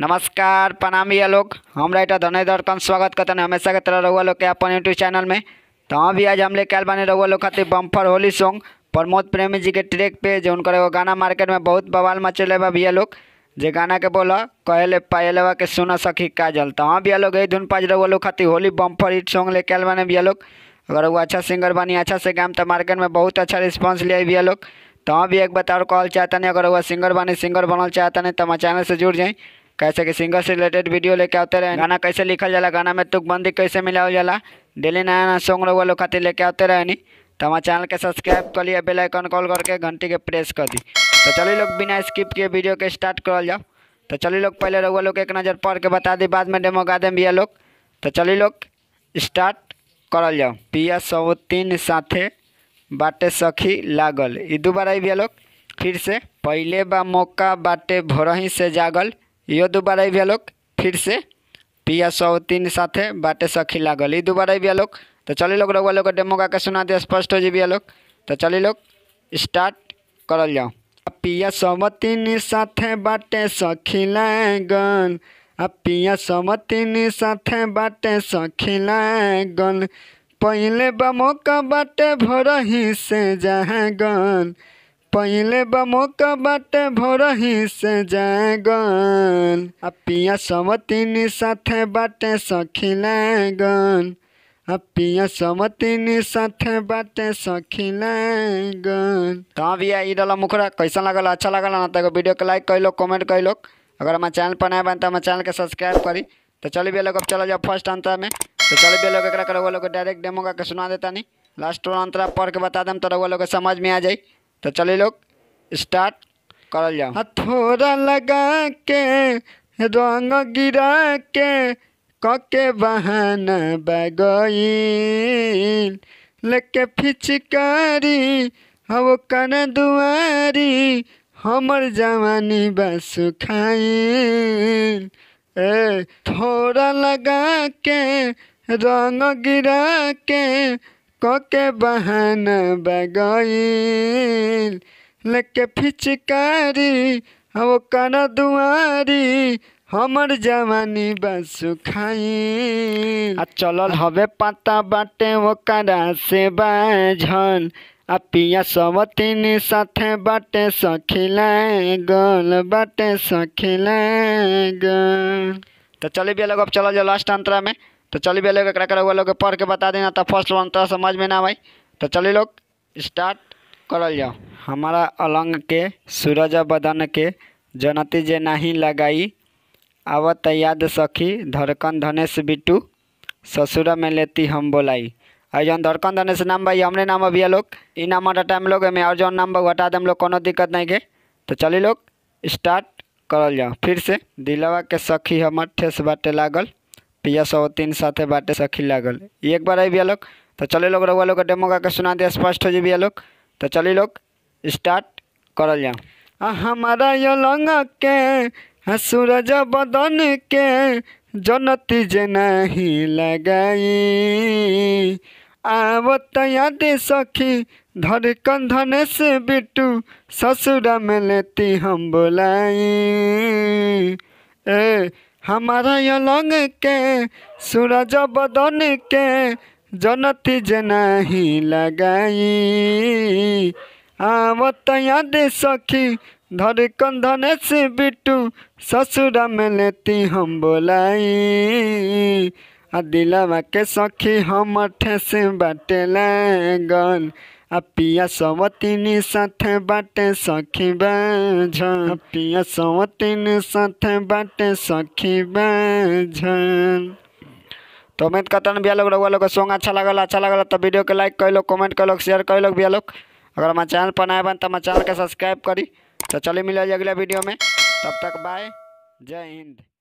नमस्कार प्रणाम ये लोग हम राइटर धनय दर्पण स्वागत करते हैं हमेशा के तरह रहुआ लोग के अपन यूट्यूब चैनल में तो हम भी आज हम लेके आल बने रहुआ लोग खातिर बम्फर होली सॉन्ग प्रमोद प्रेमी जी के ट्रैक पे जो उनका एगो गाना मार्केट में बहुत बवाल मचल बा भैया लोग जो गाना के बोला कहले पायलवा के सुना सखी काजल तो हाँ भैया लोग यही धुन पाज रहुआ लोग खातिर होली बम्फर हिट सॉन्ग लेके आल बने भैया लोग अगर वो अच्छा सिंगर बनी अच्छा से गाम तो मार्केट में बहुत अच्छा रिस्पॉन्स लिया भैया लोग तो हाँ भी एक बार और कॉल चाहता नहीं अगर वो सिंगर बने सिंगर बनल चाहता नहीं तो हमारे चैनल से जुड़ जाएँ कैसे कि सिंगर से रिलेटेड वीडियो लेके आते रहे गाना कैसे लिखल जाला गाना में तुकबंदी कैसे मिलाओ जाला डेली नया नया सॉन्ग लोग लोग खातिर लेके आते रहनी तो हमारे चैनल के सब्सक्राइब कर लिया बेल आइकन कॉल करके घंटी के प्रेस कर दी तो चलिए लोग बिना स्किप किए वीडियो के स्टार्ट कर जाओ तो चलिए लोग पहले रहुआ लोग एक नज़र पढ़ के बता दी बाद में डेमो गा दें भैया लोग तो चलिए लोग स्टार्ट कर जाओ पिया सौ तीन साथे बाटे सखी लागल ई दो बार भैया लोग फिर से पहले बा मौका बाटे भोरही से जागल यो दोबारा भी लोग फिर से पिया सौ तीन साथे बाटे सखी लागल ये दोबारा भी आलोक तो चलिए लोग रउआ लोग डेमो का के सुना दिया स्पष्ट हो जी लोग तो चलिए लोग स्टार्ट कर जाओ पिया समतिन साथे बाटे सखी लागल पिया समतिन साथे बाटे सखी लागल पहले बमो का बाटे भरही से जहाँ गन पहले बमो बाटे बाटे ही से जागन आ पिया समतिनी साथे बाटे सखी लागन पिया समतिनी साथे बाटे सखी लागन कहाँ तो भी आई डाला मुखरा कैसा लगल अच्छा लगल ना तो वीडियो के लाइक कैलो कमेंट कैलो अगर हमारे चैनल पर बन तो हमारे चैनल के सब्सक्राइब करी तो चलो भैया लोग अब चलो जाओ फर्स्ट अंतर में तो चलो भैया लोग एक लोग डायरेक्ट डेमो का सुना देता नहीं लास्ट अंतरा पढ़ के बता दें तो लोग समझ में आ जाए तो चलिए लोग स्टार्ट करल जाओ हथोड़ा लगा के रंग गिरा के कके बहाना बगईल लेके फिचकारी हव कन दुआरी हमर जवानी बस खाई ए थोड़ा लगा के रंग गिरा के को के बहन बगैल लेके फिचकारी वो कर दुआरी हमर जवानी बस खाई आ चलल हवे पता बाटे वो करा से बाझन आ पिया सब तीन साथे बाटे सखिला गल बाटे सखिला गल तो चले भी अलग अब चल जाओ लास्ट अंतरा में तो चलिए भैया लोग एक करा हुआ लोग पढ़ के बता देना तो फर्स्ट वन तो समझ में ना भाई तो चलिए लोग स्टार्ट कर जाओ हमारा अलंग के सूरज बदन के जनती जे नाही लगाई आवत याद सखी धड़कन धनेश बिट्टू ससुर में लेती हम बोलाई और जौन धड़कन धनेश नाम भाई हमने नाम भैया लोग इन नाम टाइम लोग हमें और जौन नाम बा हटा हम लोग कोनो दिक्कत नहीं के तो चलिए लोग स्टार्ट करल जाओ फिर से दिलवा के सखी हमार ठेस बाटे लागल पिया सौ तीन साथे बाटे सखी लागल एक बार आई बिया लोग तो चले लोग रउआ लोग डेमो का के सुना दिया स्पष्ट हो जी बिया लोग तो चली लोग स्टार्ट कर हमारा के सूरज बदन के जनती जे नहीं लगाई आवत याद सखी धर कंधन से बिटू ससुर में लेती हम बुलाई ए हमारा यलंग के सूरज बदन के जनती जनाही लगाई आवत याद सखी धर कंधने से बिटू ससुर में लेती हम बोलाई आ दिलवा के सखी हम ठेस बाटे लगन पिया सवतीन साथ बाटे सखी बाझ पिया सवतीन साथ बाटे सखी बाझ तो उम्मीद करते हैं बिया लोग रउआ लोग सॉन्ग अच्छा लगल अच्छा लगल तो वीडियो के लाइक कर लो कमेंट कर लो शेयर कर लो बिया लोग अगर हमारे चैनल पर नए बन तो हमारे चैनल के सब्सक्राइब करी तो चलिए मिल जाए अगले वीडियो में तब तक बाय जय हिंद